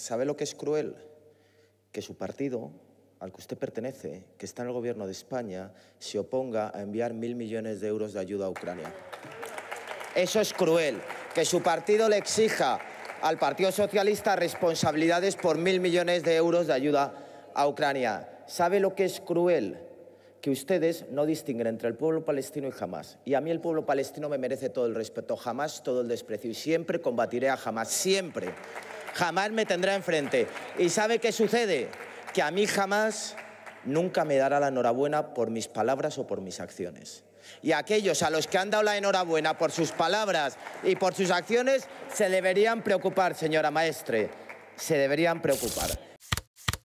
¿Sabe lo que es cruel? Que su partido, al que usted pertenece, que está en el gobierno de España, se oponga a enviar mil millones de euros de ayuda a Ucrania. Eso es cruel. Que su partido le exija al Partido Socialista responsabilidades por mil millones de euros de ayuda a Ucrania. ¿Sabe lo que es cruel? Que ustedes no distinguen entre el pueblo palestino y jamás Y a mí el pueblo palestino me merece todo el respeto, jamás todo el desprecio. Y siempre combatiré a Hamas, siempre jamás me tendrá enfrente. ¿Y sabe qué sucede? Que a mí jamás, nunca me dará la enhorabuena por mis palabras o por mis acciones. Y aquellos a los que han dado la enhorabuena por sus palabras y por sus acciones, se deberían preocupar, señora maestre, se deberían preocupar.